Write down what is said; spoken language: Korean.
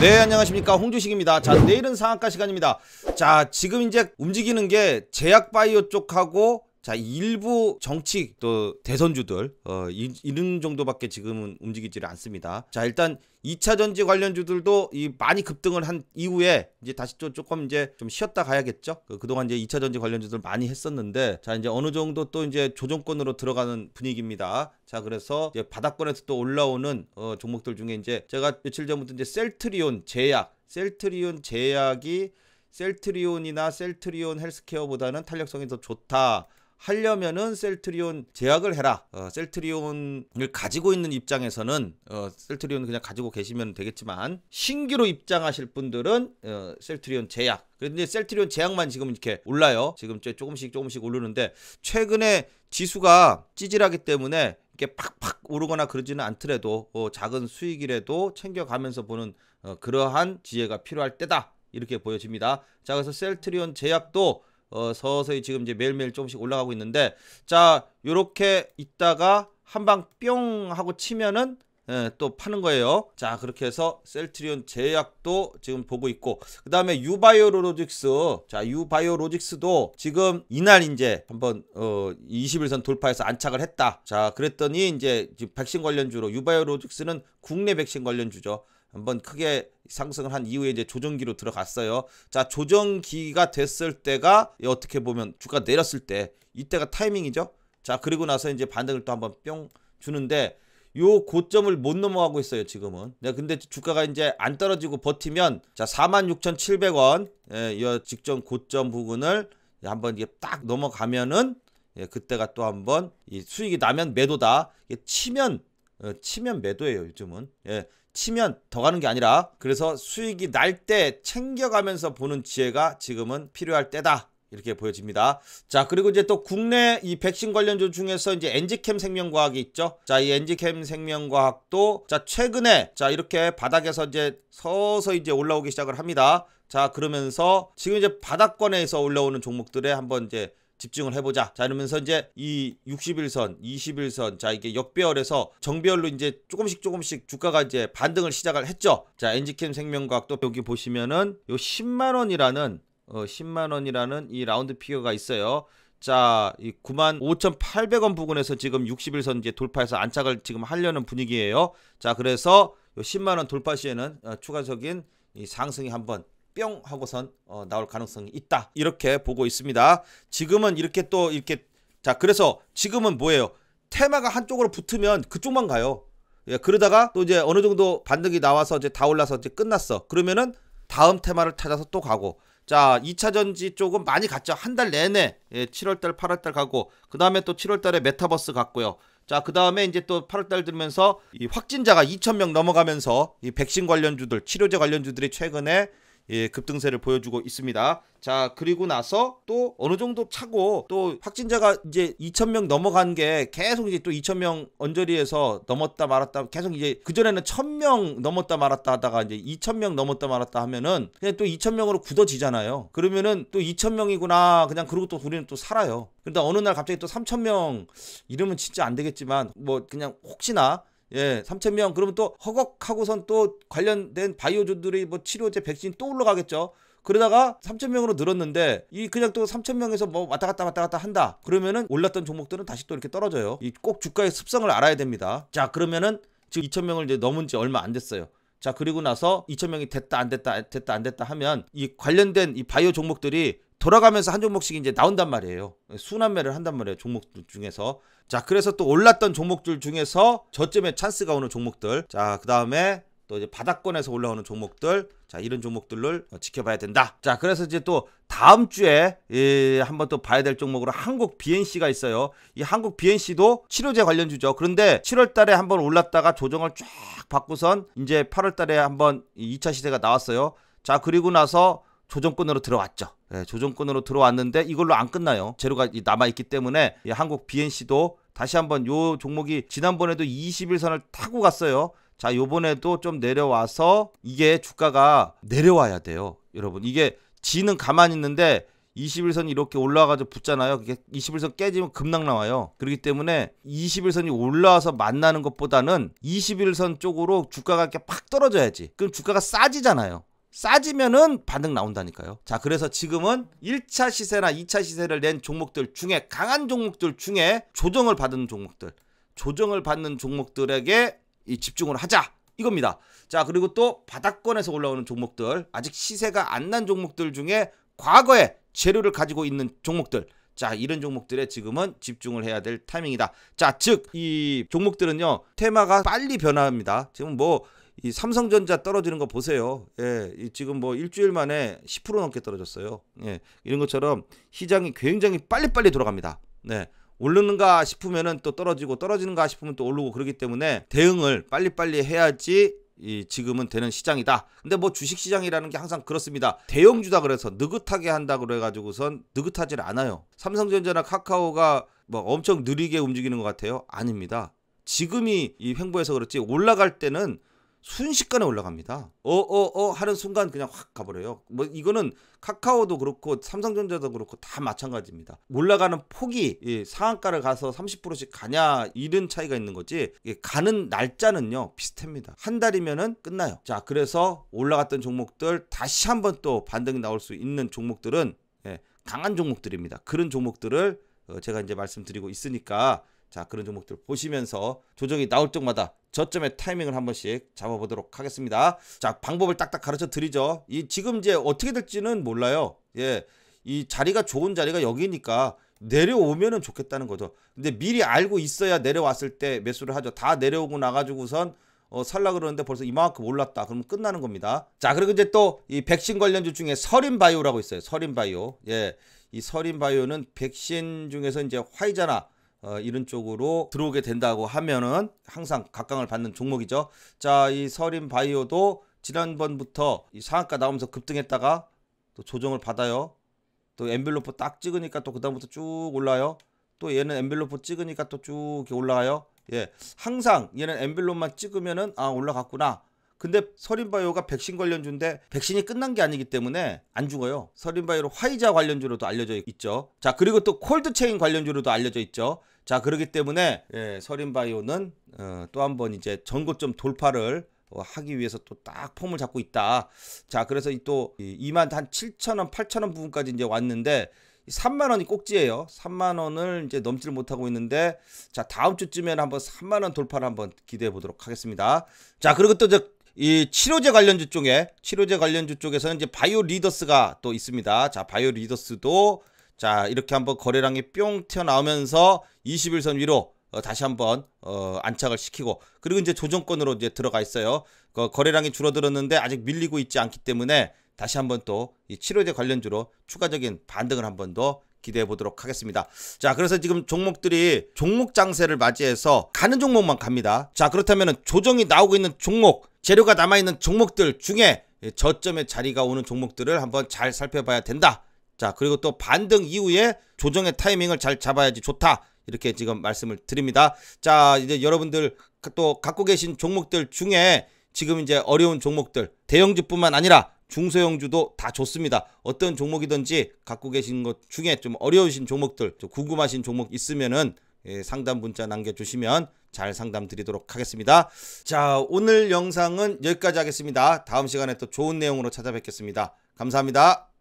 네 안녕하십니까 홍주식입니다 자 내일은 상한가 시간입니다 자 지금 이제 움직이는 게 제약바이오 쪽하고 자 일부 정치 또 대선주들 어, 이, 이런 정도밖에 지금은 움직이지를 않습니다 자 일단 2차 전지 관련주들도 이 많이 급등을 한 이후에 이제 다시 또 조금 이제 좀 쉬었다 가야겠죠. 그, 동안 이제 2차 전지 관련주들 많이 했었는데 자 이제 어느 정도 또 이제 조정권으로 들어가는 분위기입니다. 자 그래서 이제 바닥권에서 또 올라오는 어, 종목들 중에 이제 제가 며칠 전부터 이제 셀트리온 제약, 셀트리온 제약이 셀트리온이나 셀트리온 헬스케어보다는 탄력성이 더 좋다. 하려면은 셀트리온 제약을 해라. 어, 셀트리온을 가지고 있는 입장에서는 어, 셀트리온 그냥 가지고 계시면 되겠지만 신규로 입장하실 분들은 어, 셀트리온 제약. 그런데 셀트리온 제약만 지금 이렇게 올라요. 지금 조금씩 조금씩 오르는데 최근에 지수가 찌질하기 때문에 이렇게 팍팍 오르거나 그러지는 않더라도 어, 작은 수익이라도 챙겨가면서 보는 어, 그러한 지혜가 필요할 때다. 이렇게 보여집니다. 자, 그래서 셀트리온 제약도 어, 서서히 지금 이제 매일매일 조금씩 올라가고 있는데 자 요렇게 있다가 한 방 뿅 하고 치면은 예, 또 파는 거예요. 자 그렇게 해서 셀트리온 제약도 지금 보고 있고 그 다음에 유바이오로직스 자 유바이오로직스도 지금 이날 이제 한번 어2 1선 돌파해서 안착을 했다. 자 그랬더니 이제 백신 관련주로 유바이오로직스는 국내 백신 관련주죠. 한번 크게 상승을 한 이후에 이제 조정기로 들어갔어요. 자, 조정기가 됐을 때가 예, 어떻게 보면 주가 내렸을 때 이때가 타이밍이죠. 자, 그리고 나서 이제 반등을 또 한 번 뿅 주는데 요 고점을 못 넘어가고 있어요 지금은 네, 근데 주가가 이제 안 떨어지고 버티면 자 46,700원 예, 요 직전 고점 부근을 예, 한번 이게 딱 넘어가면은 예, 그때가 또 한번 이 수익이 나면 매도다 예, 치면 예, 치면 매도예요 요즘은 예, 치면 더 가는 게 아니라 그래서 수익이 날 때 챙겨가면서 보는 지혜가 지금은 필요할 때다. 이렇게 보여집니다. 자, 그리고 이제 또 국내 이 백신 관련주 중에서 이제 엔지캠 생명과학이 있죠. 자, 이 엔지캠 생명과학도 자, 최근에 자, 이렇게 바닥에서 이제 서서히 이제 올라오기 시작을 합니다. 자, 그러면서 지금 이제 바닥권에서 올라오는 종목들에 한번 이제 집중을 해보자. 자, 이러면서 이제 이 60일선, 20일선, 자, 이게 역배열에서 정배열로 이제 조금씩 조금씩 주가가 이제 반등을 시작을 했죠. 자, 엔지캠 생명과학도 여기 보시면은 요 10만원이라는, 어, 10만원이라는 이 라운드 피규어가 있어요. 자, 이 95,800원 부근에서 지금 60일선 이제 돌파해서 안착을 지금 하려는 분위기예요. 자, 그래서 10만 원 돌파 시에는 어, 추가적인 상승이 한번 뿅 하고선 어, 나올 가능성이 있다 이렇게 보고 있습니다 지금은 이렇게 또 이렇게 자 그래서 지금은 뭐예요 테마가 한쪽으로 붙으면 그쪽만 가요 예, 그러다가 또 이제 어느 정도 반등이 나와서 이제 다 올라서 이제 끝났어 그러면은 다음 테마를 찾아서 또 가고 자 2차전지 쪽은 많이 갔죠 한 달 내내 예, 7월달 8월달 가고 그 다음에 또 7월달에 메타버스 갔고요 자, 그 다음에 이제 또 8월달 들면서 이 확진자가 2천명 넘어가면서 이 백신 관련주들, 치료제 관련주들이 최근에 예, 급등세를 보여주고 있습니다. 자 그리고 나서 또 어느 정도 차고 또 확진자가 이제 2,000명 넘어간 게 계속 이제 또 2,000명 언저리에서 넘었다 말았다 계속 이제 그 전에는 1,000명 넘었다 말았다 하다가 이제 2,000명 넘었다 말았다 하면은 그냥 또 2,000명으로 굳어지잖아요. 그러면은 또 2,000명이구나 그냥 그러고 또 우리는 또 살아요. 그러다 어느 날 갑자기 또 3,000명 이러면 진짜 안 되겠지만 뭐 그냥 혹시나 예, 3천 명 그러면 또 허걱하고선 또 관련된 바이오주들이 뭐 치료제 백신 또 올라가겠죠. 그러다가 3천 명으로 늘었는데 이 그냥 또 3천 명에서 뭐 왔다 갔다 왔다 갔다 한다. 그러면은 올랐던 종목들은 다시 또 이렇게 떨어져요. 이 꼭 주가의 습성을 알아야 됩니다. 자, 그러면은 지금 2천 명을 이제 넘은 지 얼마 안 됐어요. 자, 그리고 나서 2천 명이 됐다 안 됐다 됐다 안 됐다 하면 이 관련된 이 바이오 종목들이 돌아가면서 한 종목씩 이제 나온단 말이에요. 순환매를 한단 말이에요. 종목들 중에서. 자, 그래서 또 올랐던 종목들 중에서 저점에 찬스가 오는 종목들. 자, 그 다음에 또 이제 바닥권에서 올라오는 종목들. 자, 이런 종목들을 지켜봐야 된다. 자, 그래서 이제 또 다음 주에 예, 한번 또 봐야 될 종목으로 한국 BNC가 있어요. 이 한국 BNC도 치료제 관련주죠. 그런데 7월 달에 한번 올랐다가 조정을 쫙 받고선 이제 8월 달에 한번 2차 시세가 나왔어요. 자, 그리고 나서 조정권으로 들어왔죠. 예, 조정권으로 들어왔는데 이걸로 안 끝나요. 재료가 남아있기 때문에 예, 한국 BNC도 다시 한번 요 종목이 지난번에도 21선을 타고 갔어요. 자, 요번에도 좀 내려와서 이게 주가가 내려와야 돼요. 여러분, 이게 지는 가만히 있는데 21선이 이렇게 올라와가지고 붙잖아요. 그게 21선 깨지면 급락 나와요. 그렇기 때문에 21선이 올라와서 만나는 것보다는 21선 쪽으로 주가가 이렇게 팍 떨어져야지. 그럼 주가가 싸지잖아요. 싸지면은 반등 나온다니까요. 자, 그래서 지금은 1차 시세나 2차 시세를 낸 종목들 중에 강한 종목들 중에 조정을 받은 종목들, 조정을 받는 종목들에게 이 집중을 하자. 이겁니다. 자, 그리고 또 바닥권에서 올라오는 종목들, 아직 시세가 안 난 종목들 중에 과거에 재료를 가지고 있는 종목들, 자, 이런 종목들에 지금은 집중을 해야 될 타이밍이다. 자, 즉, 이 종목들은요, 테마가 빨리 변화합니다. 지금 뭐, 이 삼성전자 떨어지는 거 보세요. 예, 지금 뭐 일주일 만에 10% 넘게 떨어졌어요. 예, 이런 것처럼 시장이 굉장히 빨리빨리 돌아갑니다. 네. 오르는가 싶으면또 떨어지고 떨어지는가 싶으면 또 오르고 그러기 때문에 대응을 빨리빨리 해야지 이 지금은 되는 시장이다. 근데 뭐 주식 시장이라는 게 항상 그렇습니다. 대형주다 그래서 느긋하게 한다 그래 가지고선 느긋하질 않아요. 삼성전자나 카카오가 뭐 엄청 느리게 움직이는 것 같아요. 아닙니다. 지금이 이횡보에서 그렇지 올라갈 때는 순식간에 올라갑니다. 어어어 어, 어 하는 순간 그냥 확 가버려요. 뭐 이거는 카카오도 그렇고 삼성전자도 그렇고 다 마찬가지입니다. 올라가는 폭이 예, 상한가를 가서 30%씩 가냐 이런 차이가 있는 거지 예, 가는 날짜는요 비슷합니다. 한 달이면은 끝나요. 자 그래서 올라갔던 종목들 다시 한번 또 반등이 나올 수 있는 종목들은 예, 강한 종목들입니다. 그런 종목들을 어, 제가 이제 말씀드리고 있으니까 자 그런 종목들 보시면서 조정이 나올 적마다 저점의 타이밍을 한 번씩 잡아보도록 하겠습니다. 자 방법을 딱딱 가르쳐 드리죠. 이 지금 이제 어떻게 될지는 몰라요. 예, 이 자리가 좋은 자리가 여기니까 내려오면은 좋겠다는 거죠. 근데 미리 알고 있어야 내려왔을 때 매수를 하죠. 다 내려오고 나가지고선 어, 살라 그러는데 벌써 이만큼 올랐다. 그러면 끝나는 겁니다. 자, 그리고 이제 또 이 백신 관련주 중에 서린바이오라고 있어요. 서린바이오. 예. 이 서린바이오는 백신 중에서 이제 화이자나 어, 이런 쪽으로 들어오게 된다고 하면은 항상 각광을 받는 종목이죠. 자, 이 서린 바이오도 지난번부터 이 상한가 나오면서 급등했다가 또 조정을 받아요. 또 엔벨로프 딱 찍으니까 또 그다음부터 쭉 올라요. 또 얘는 엔벨로프 찍으니까 또 쭉 올라가요. 예. 항상 얘는 엔벨로만 찍으면은 아, 올라갔구나. 근데 서린바이오가 백신 관련주인데 백신이 끝난 게 아니기 때문에 안 죽어요. 서린바이오로 화이자 관련주로도 알려져 있죠. 자, 그리고 또 콜드체인 관련주로도 알려져 있죠. 자 그러기 때문에 예, 서린바이오는 어, 또한 번 이제 전고점 돌파를 어, 하기 위해서 또 딱 폼을 잡고 있다. 자 그래서 또 2만 한 7천 원, 8천 원 부분까지 이제 왔는데 3만 원이 꼭지예요. 3만 원을 이제 넘지를 못하고 있는데 자 다음 주쯤에는 한번 3만 원 돌파를 한번 기대해 보도록 하겠습니다. 자 그리고 또저이 치료제 관련주 쪽에 치료제 관련주 쪽에서는 이제 바이오 리더스가 또 있습니다. 자 바이오 리더스도 자 이렇게 한번 거래량이 뿅 튀어나오면서 21선 위로 어, 다시 한번 어, 안착을 시키고 그리고 이제 조정권으로 이제 들어가 있어요. 그 거래량이 줄어들었는데 아직 밀리고 있지 않기 때문에 다시 한번 또이 치료제 관련주로 추가적인 반등을 한 번 더 기대해 보도록 하겠습니다. 자, 그래서 지금 종목들이 종목 장세를 맞이해서 가는 종목만 갑니다. 자, 그렇다면 조정이 나오고 있는 종목, 재료가 남아있는 종목들 중에 저점의 자리가 오는 종목들을 한번 잘 살펴봐야 된다. 자, 그리고 또 반등 이후에 조정의 타이밍을 잘 잡아야지 좋다. 이렇게 지금 말씀을 드립니다. 자, 이제 여러분들 그 또 갖고 계신 종목들 중에 지금 이제 어려운 종목들, 대형주뿐만 아니라 중소형주도 다 좋습니다. 어떤 종목이든지 갖고 계신 것 중에 좀 어려우신 종목들, 좀 궁금하신 종목 있으면은 예, 상담 문자 남겨주시면 잘 상담 드리도록 하겠습니다. 자, 오늘 영상은 여기까지 하겠습니다. 다음 시간에 또 좋은 내용으로 찾아뵙겠습니다. 감사합니다.